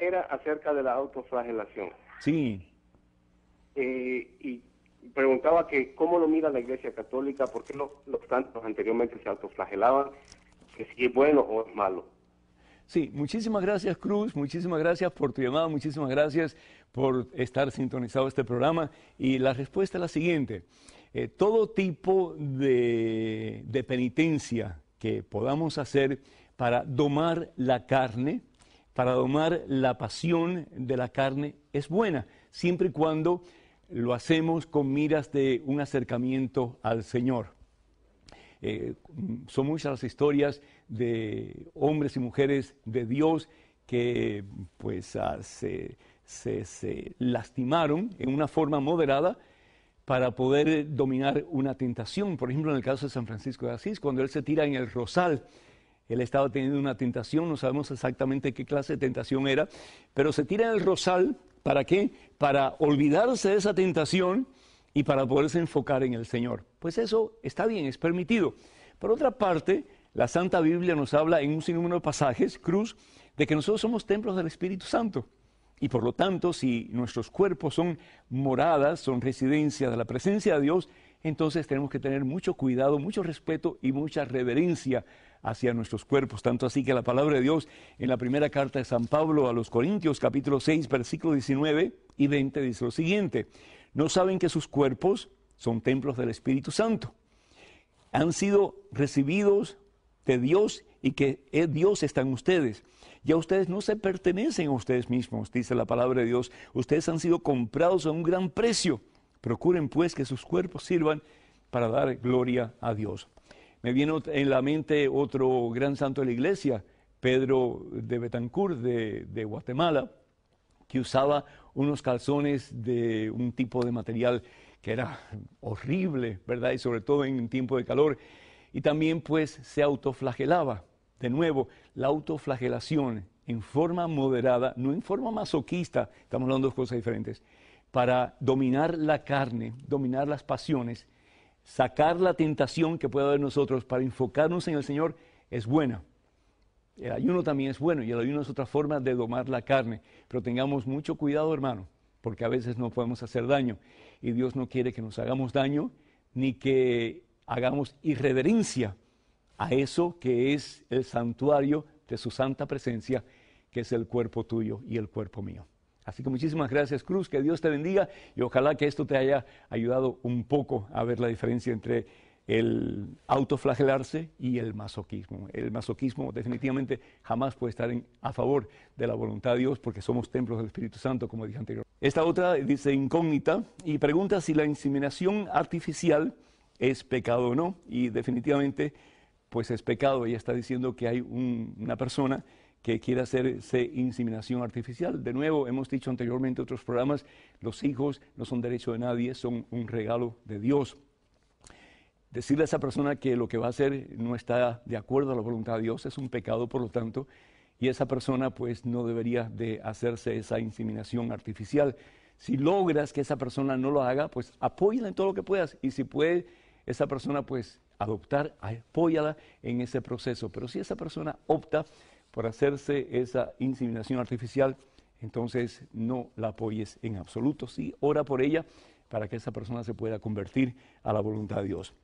era acerca de la autoflagelación. Sí. Eh, y preguntaba que cómo lo mira la Iglesia Católica, por qué los, los santos anteriormente se autoflagelaban, que si es bueno o es malo. Sí, muchísimas gracias Cruz, muchísimas gracias por tu llamada, muchísimas gracias por estar sintonizado a este programa. Y la respuesta es la siguiente. Eh, todo tipo de, de penitencia que podamos hacer para domar la carne, para domar la pasión de la carne es buena, siempre y cuando lo hacemos con miras de un acercamiento al Señor. Eh, son muchas las historias de hombres y mujeres de Dios que pues ah, se, se lastimaron en una forma moderada para poder dominar una tentación. Por ejemplo, en el caso de San Francisco de Asís, cuando él se tira en el rosal él estaba teniendo una tentación, no sabemos exactamente qué clase de tentación era, pero se tira en el rosal, ¿para qué? Para olvidarse de esa tentación y para poderse enfocar en el Señor. Pues eso está bien, es permitido. Por otra parte, la Santa Biblia nos habla en un sinnúmero de pasajes, Cruz, de que nosotros somos templos del Espíritu Santo. Y por lo tanto, si nuestros cuerpos son moradas, son residencias de la presencia de Dios, entonces tenemos que tener mucho cuidado, mucho respeto y mucha reverencia hacia nuestros cuerpos. Tanto así que la palabra de Dios en la primera carta de San Pablo a los Corintios capítulo 6 versículo 19 y 20 dice lo siguiente, no saben que sus cuerpos son templos del Espíritu Santo, han sido recibidos de Dios y que Dios está en ustedes. Ya ustedes no se pertenecen a ustedes mismos, dice la palabra de Dios. Ustedes han sido comprados a un gran precio. Procuren pues que sus cuerpos sirvan para dar gloria a Dios. Me viene en la mente otro gran santo de la iglesia, Pedro de Betancourt de, Guatemala, que usaba unos calzones de un tipo de material que era horrible, ¿verdad? Y sobre todo en tiempo de calor. Y también pues se autoflagelaba. De nuevo, la autoflagelación en forma moderada, no en forma masoquista, estamos hablando de cosas diferentes para dominar la carne, dominar las pasiones, sacar la tentación que pueda haber en nosotros para enfocarnos en el Señor es buena. El ayuno también es bueno y el ayuno es otra forma de domar la carne, pero tengamos mucho cuidado, hermano, porque a veces no podemos hacer daño y Dios no quiere que nos hagamos daño ni que hagamos irreverencia a eso que es el santuario de su santa presencia, que es el cuerpo tuyo y el cuerpo mío. Así que muchísimas gracias, Cruz, que Dios te bendiga y ojalá que esto te haya ayudado un poco a ver la diferencia entre el autoflagelarse y el masoquismo. El masoquismo definitivamente jamás puede estar a favor de la voluntad de Dios porque somos templos del Espíritu Santo, como dije anteriormente. Esta otra dice incógnita y pregunta si la inseminación artificial es pecado o no. Y definitivamente, pues es pecado. Ella está diciendo que hay una persona que quiere hacerse inseminación artificial. De nuevo, hemos dicho anteriormente en otros programas, los hijos no son derecho de nadie, son un regalo de Dios. Decirle a esa persona que lo que va a hacer no está de acuerdo a la voluntad de Dios es un pecado, por lo tanto, y esa persona pues no debería de hacerse esa inseminación artificial. Si logras que esa persona no lo haga, pues apóyala en todo lo que puedas y si puede esa persona pues adoptar, apóyala en ese proceso. Pero si esa persona opta por hacerse esa inseminación artificial, entonces no la apoyes en absoluto. Sí, ora por ella para que esa persona se pueda convertir a la voluntad de Dios.